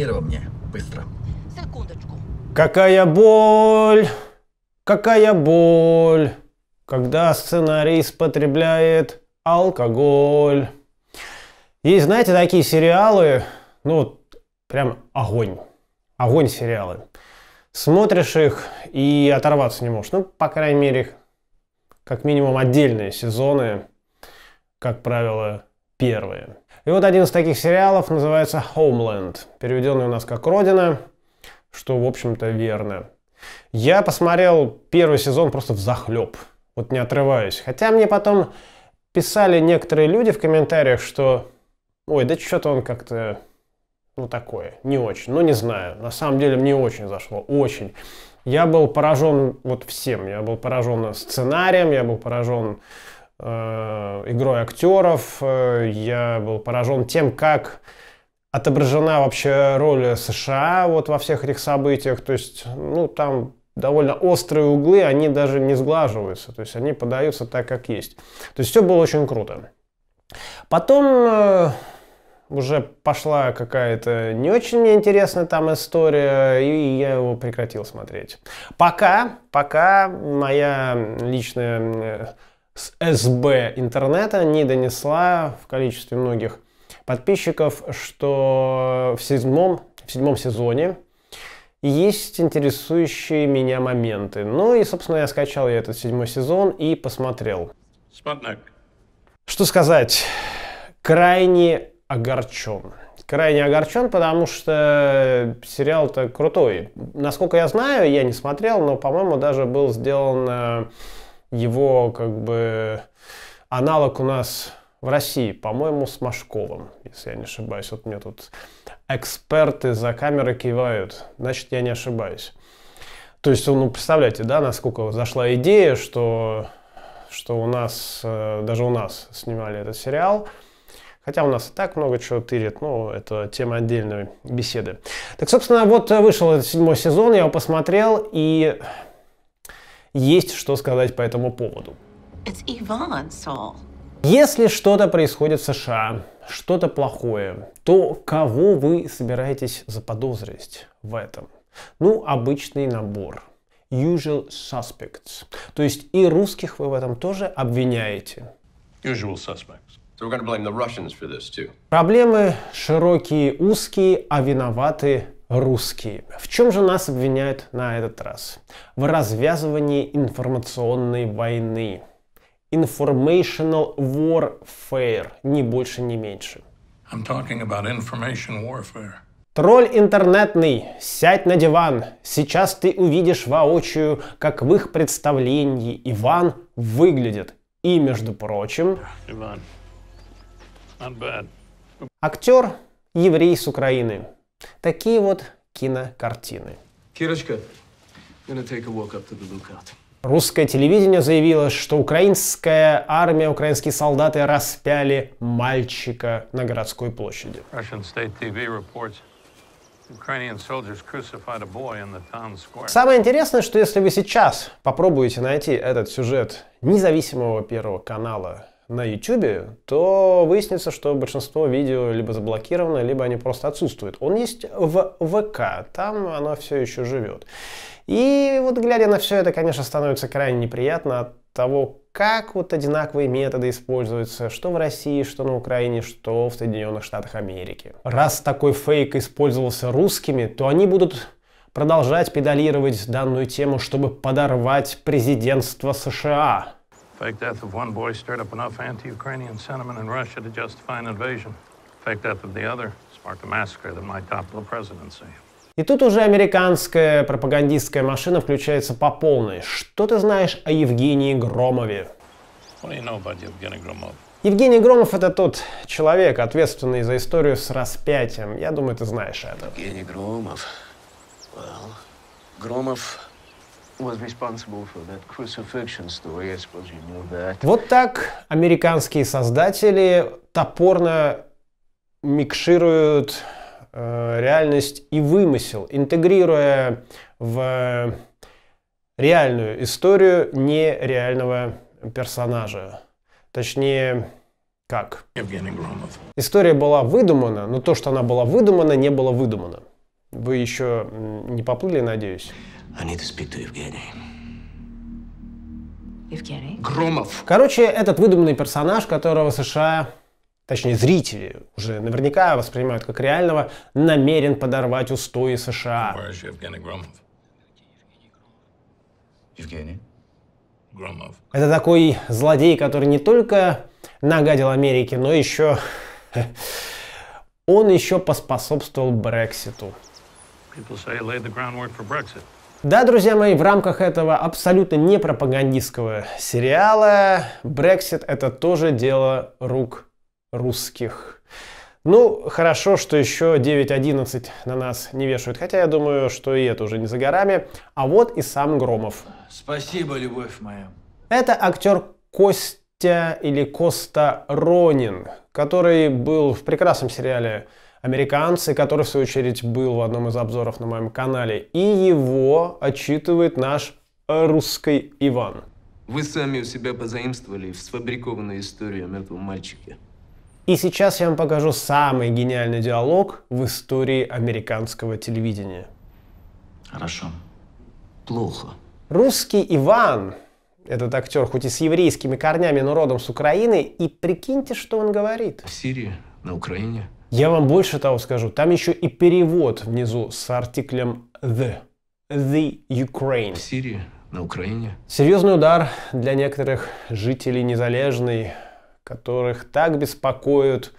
Мирова мне, быстро. Секундочку. Какая боль, какая боль, когда сценарист потребляет алкоголь. Есть, знаете, такие сериалы, ну, прям огонь. Огонь сериалы. Смотришь их и оторваться не можешь. Ну, по крайней мере, как минимум отдельные сезоны, как правило, первые. И вот один из таких сериалов называется Homeland, переведенный у нас как «Родина», что, в общем-то, верно. Я посмотрел первый сезон просто в захлеб, вот не отрываюсь. Хотя мне потом писали некоторые люди в комментариях, что ой, да что-то он как-то, ну такое, не очень, ну не знаю. На самом деле мне очень зашло, очень. Я был поражен вот всем, я был поражен сценарием, я был поражен Э, игрой актеров. Э, я был поражен тем, как отображена вообще роль США вот во всех этих событиях. То есть, ну, там довольно острые углы, они даже не сглаживаются. То есть, они подаются так, как есть. То есть, все было очень круто. Потом э, уже пошла какая-то не очень мне интересная там история, и я его прекратил смотреть. Пока, пока моя личная с СБ интернета не донесла в количестве многих подписчиков, что в седьмом, в седьмом сезоне есть интересующие меня моменты. Ну и, собственно, я скачал я этот седьмой сезон и посмотрел. Спутник. Что сказать? Крайне огорчен. Крайне огорчен, потому что сериал-то крутой. Насколько я знаю, я не смотрел, но, по-моему, даже был сделан э, его как бы аналог у нас в России, по-моему, с Машковым, если я не ошибаюсь. Вот мне тут эксперты за камерой кивают, значит, я не ошибаюсь. То есть, ну, представляете, да, насколько зашла идея, что, что у нас, э, даже у нас снимали этот сериал. Хотя у нас и так много чего тырит, но это тема отдельной беседы. Так, собственно, вот вышел этот седьмой сезон, я его посмотрел, и есть что сказать по этому поводу. Если что-то происходит в США, что-то плохое, то кого вы собираетесь заподозрить в этом? Ну, обычный набор. Usual suspects. То есть и русских вы в этом тоже обвиняете. Usual suspects. So we're blame the Russians for this too. Проблемы широкие, узкие, а виноваты русские. В чем же нас обвиняют на этот раз? В развязывании информационной войны. Informational warfare, ни больше, ни меньше. I'm talking about information warfare. Тролль интернетный, сядь на диван. Сейчас ты увидишь воочию, как в их представлении Иван выглядит. И, между прочим, Иван. Актер еврей с Украины. Такие вот кинокартины. Кирочка, Русское телевидение заявило, что украинская армия, украинские солдаты распяли мальчика на городской площади. Самое интересное, что если вы сейчас попробуете найти этот сюжет независимого первого канала на YouTube, то выяснится, что большинство видео либо заблокировано, либо они просто отсутствуют. Он есть в ВК, там оно все еще живет. И вот глядя на все это, конечно, становится крайне неприятно от того, как вот одинаковые методы используются, что в России, что на Украине, что в Соединенных Штатах Америки. Раз такой фейк использовался русскими, то они будут продолжать педалировать данную тему, чтобы подорвать президентство США. The fake death of one boy stirred up enough anti-Ukrainian sentiment in Russia to justify an invasion. The fake death of the other sparked a massacre that might topple the presidency. И тут уже американская пропагандистская машина включается по полной. Что ты знаешь о Евгении Громове? What do you know about Evgeny Gromov? Евгений Громов это тот человек, ответственный за историю с распятием. Я думаю, ты знаешь это. Евгений Громов. Well, Громов вот так американские создатели топорно микшируют э, реальность и вымысел, интегрируя в реальную историю нереального персонажа. Точнее, как? История была выдумана, но то, что она была выдумана, не было выдумано. Вы еще не поплыли, надеюсь? I need to speak to Evgeny. Evgeny. Громов. Короче, этот выдуманный персонаж, которого США, точнее зрители уже наверняка воспринимают как реального, намерен подорвать устои США. Евгений Громов? Евгений Громов. Это такой злодей, который не только нагадил Америке, но еще... Он еще поспособствовал Брекситу. People say I laid the groundwork for Brexit. Да, друзья мои, в рамках этого абсолютно не пропагандистского сериала Brexit это тоже дело рук русских. Ну, хорошо, что еще 9.11 на нас не вешают, хотя я думаю, что и это уже не за горами. А вот и сам Громов. Спасибо, любовь моя. Это актер Костя или Коста Ронин, который был в прекрасном сериале американцы, который в свою очередь был в одном из обзоров на моем канале, и его отчитывает наш э, русский Иван. Вы сами у себя позаимствовали сфабрикованную историю о мертвом мальчике. И сейчас я вам покажу самый гениальный диалог в истории американского телевидения. Хорошо. Плохо. Русский Иван, этот актер, хоть и с еврейскими корнями, но родом с Украины, и прикиньте, что он говорит. В Сирии, на Украине, я вам больше того скажу, там еще и перевод внизу с артиклем the. The Ukraine. В Сирии, на Украине. Серьезный удар для некоторых жителей незалежной, которых так беспокоят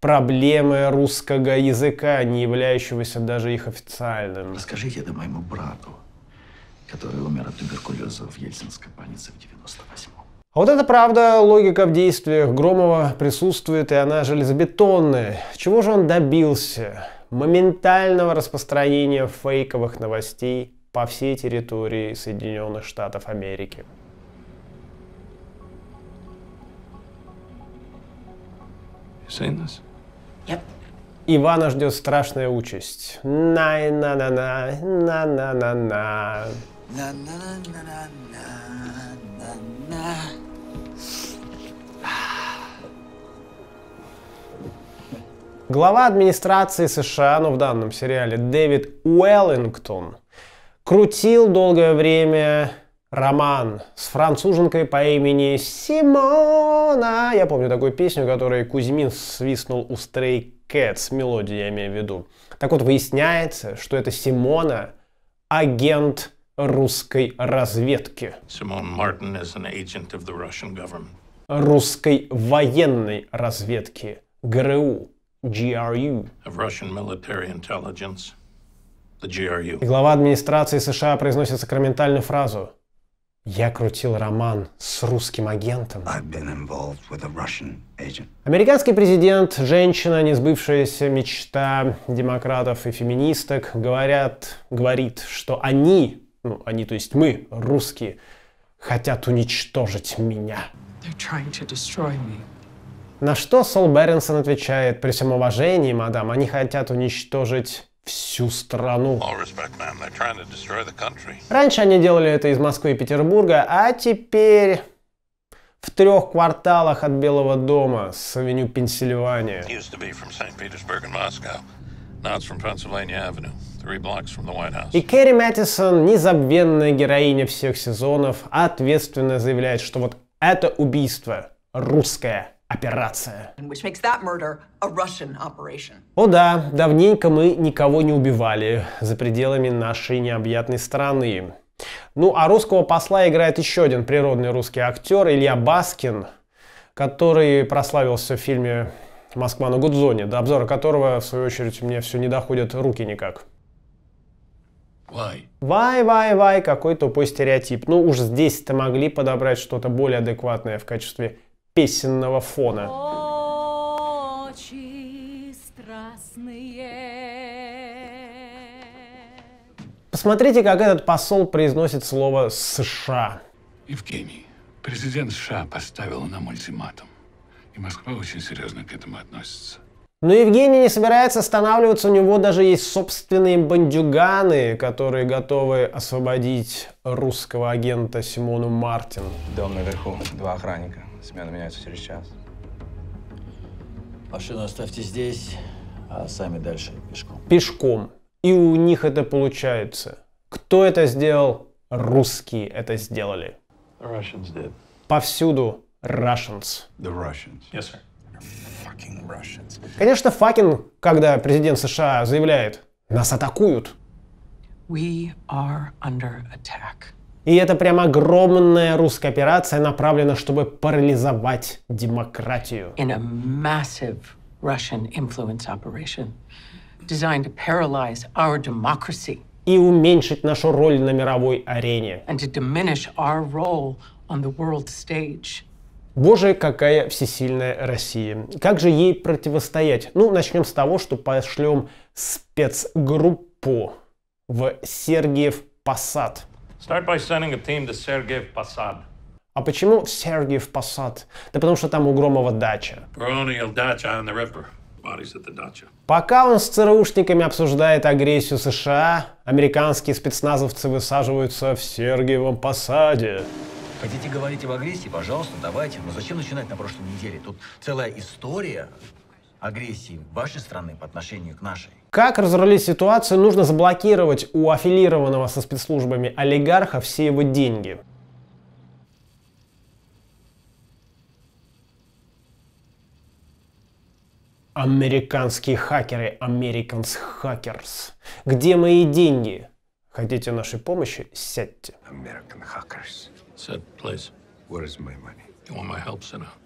проблемы русского языка, не являющегося даже их официальным. Расскажите это моему брату, который умер от туберкулеза в Ельцинской больнице в 98 а вот это правда, логика в действиях Громова присутствует, и она железобетонная. Чего же он добился? Моментального распространения фейковых новостей по всей территории Соединенных Штатов Америки. Yep. Ивана ждет страшная участь. На-на-на-на, на-на-на-на. На-на-на-на-на. Глава администрации США, ну в данном сериале, Дэвид Уэллингтон, крутил долгое время роман с француженкой по имени Симона. Я помню такую песню, которую Кузьмин свистнул у Stray Cats, мелодию я имею в виду. Так вот, выясняется, что это Симона, агент русской разведки. Симон Мартин is an agent of Русской военной разведки, ГРУ. GRU. Of Russian military intelligence. The GRU. И глава администрации США произносит сакраментальную фразу. Я крутил роман с русским агентом. Американский президент, женщина, не сбывшаяся мечта демократов и феминисток, говорят, говорит, что они, ну они, то есть мы, русские, хотят уничтожить меня. They're trying to destroy me. На что Сол Беренсон отвечает, при всем уважении, мадам, они хотят уничтожить всю страну. Раньше они делали это из Москвы и Петербурга, а теперь в трех кварталах от Белого дома с авеню Пенсильвания. И Кэрри Мэттисон, незабвенная героиня всех сезонов, ответственно заявляет, что вот это убийство русское операция. О да, давненько мы никого не убивали за пределами нашей необъятной страны. Ну, а русского посла играет еще один природный русский актер Илья Баскин, который прославился в фильме «Москва на Гудзоне», до обзора которого, в свою очередь, мне все не доходят руки никак. Вай, вай, вай, какой тупой стереотип. Ну уж здесь-то могли подобрать что-то более адекватное в качестве песенного фона. Очи Посмотрите, как этот посол произносит слово «США». Евгений, президент США поставил нам ультиматум. И Москва очень серьезно к этому относится. Но Евгений не собирается останавливаться, у него даже есть собственные бандюганы, которые готовы освободить русского агента Симону Мартин. Дом наверху, два охранника. Смена меняется через час. Машину оставьте здесь, а сами дальше пешком. Пешком. И у них это получается. Кто это сделал? Русские это сделали. Russians did. Повсюду Russians. The Russians. Yes, sir. Fucking Russians. Конечно, факин, когда президент США заявляет, нас атакуют. We are under attack. И это прям огромная русская операция направлена, чтобы парализовать демократию. In a massive Russian influence operation designed to paralyze our democracy. И уменьшить нашу роль на мировой арене. And to diminish our role on the world stage. Боже, какая всесильная Россия. Как же ей противостоять? Ну, начнем с того, что пошлем спецгруппу в Сергиев Посад. Start by sending a team to Sergeyev Passad. А почему Сергей в Посад? Да потому что там у Громова дача. Пока он с ЦРУшниками обсуждает агрессию США, американские спецназовцы высаживаются в Сергиевом Посаде. Хотите говорить об агрессии? Пожалуйста, давайте. Но зачем начинать на прошлой неделе? Тут целая история агрессии вашей страны по отношению к нашей. Как разрулить ситуацию, нужно заблокировать у аффилированного со спецслужбами олигарха все его деньги. Американские хакеры, Americans Hackers. Где мои деньги? Хотите нашей помощи? Сядьте. American Hackers. Sit, please. Where is my money?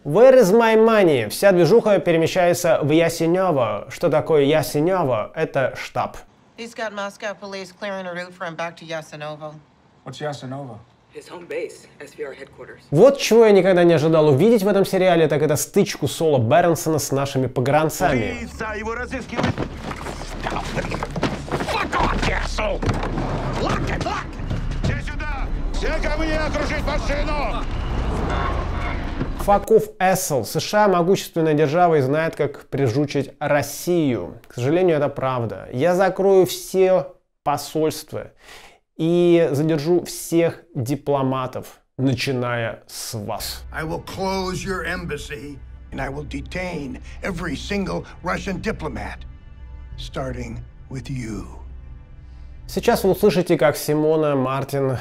Where is my money? Вся движуха перемещается в Ясенево. Что такое Ясенево? Это штаб. He's got Moscow police clearing a route for him back to Yasinovo. What's Yasinovo? His home base, SVR headquarters. Вот чего я никогда не ожидал увидеть в этом сериале, так это стычку Соло Бернсона с нашими погранцами. Все ко мне окружить машину! Факов Эссел. США могущественная держава и знает, как прижучить Россию. К сожалению, это правда. Я закрою все посольства и задержу всех дипломатов, начиная с вас. I will close your embassy and I will detain every single Russian diplomat, starting with you. Сейчас вы услышите, как Симона Мартин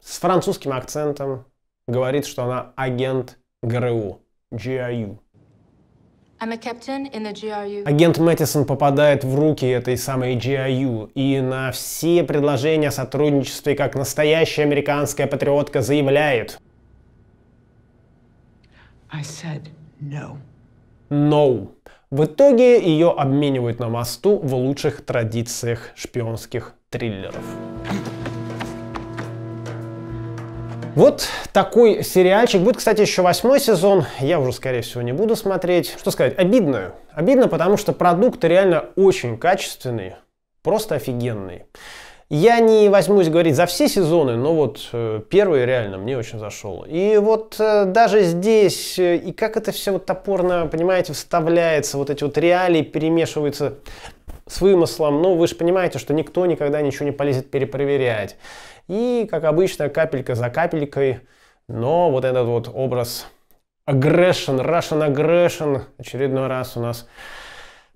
с французским акцентом говорит, что она агент ГРУ. А GRU. Агент Мэттисон попадает в руки этой самой GIU, а и на все предложения о сотрудничестве, как настоящая американская патриотка, заявляет. I said no. No. В итоге ее обменивают на мосту в лучших традициях шпионских триллеров. Вот такой сериальчик. Будет, кстати, еще восьмой сезон. Я уже, скорее всего, не буду смотреть. Что сказать? Обидно. Обидно, потому что продукт реально очень качественный. Просто офигенный. Я не возьмусь говорить за все сезоны, но вот э, первый реально мне очень зашел. И вот э, даже здесь, э, и как это все вот топорно, понимаете, вставляется, вот эти вот реалии перемешиваются с вымыслом. Ну, вы же понимаете, что никто никогда ничего не полезет перепроверять. И, как обычно, капелька за капелькой, но вот этот вот образ агрессион, Russian aggression очередной раз у нас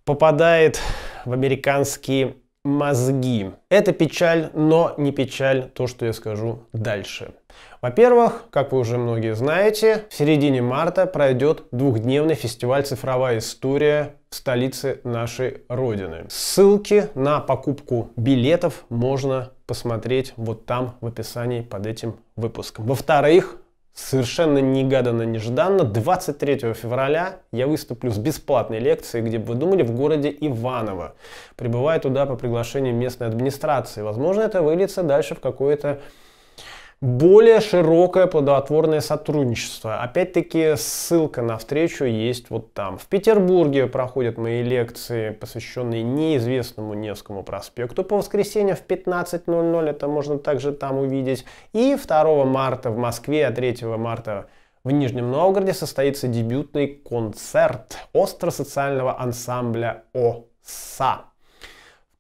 попадает в американские мозги. Это печаль, но не печаль то, что я скажу дальше. Во-первых, как вы уже многие знаете, в середине марта пройдет двухдневный фестиваль «Цифровая история» в столице нашей Родины. Ссылки на покупку билетов можно посмотреть вот там в описании под этим выпуском. Во-вторых, совершенно негаданно, нежданно, 23 февраля я выступлю с бесплатной лекцией, где бы вы думали, в городе Иваново, прибывая туда по приглашению местной администрации. Возможно, это выльется дальше в какое-то более широкое плодотворное сотрудничество. Опять-таки ссылка на встречу есть вот там. В Петербурге проходят мои лекции, посвященные неизвестному Невскому проспекту по воскресеньям в 15.00, это можно также там увидеть. И 2 марта в Москве, а 3 марта в Нижнем Новгороде состоится дебютный концерт Остросоциального ансамбля ОСА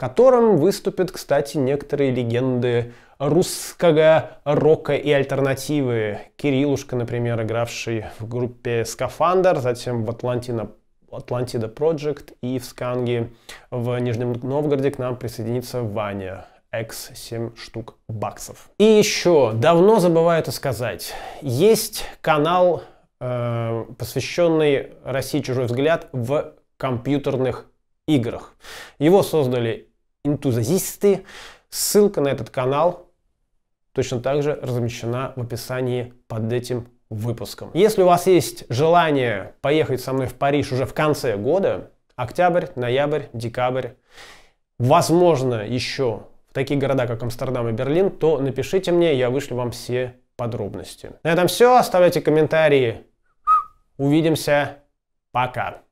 котором выступят, кстати, некоторые легенды русского рока и альтернативы. Кириллушка, например, игравший в группе «Скафандр», затем в «Атлантина Атлантида Project и в Сканге в Нижнем Новгороде к нам присоединится Ваня. X 7 штук баксов. И еще, давно забываю это сказать, есть канал, э, посвященный России чужой взгляд в компьютерных играх. Его создали энтузазисты. Ссылка на этот канал точно так же размещена в описании под этим выпуском. Если у вас есть желание поехать со мной в Париж уже в конце года, октябрь, ноябрь, декабрь, возможно, еще в такие города, как Амстердам и Берлин, то напишите мне, я вышлю вам все подробности. На этом все. Оставляйте комментарии. Увидимся. Пока.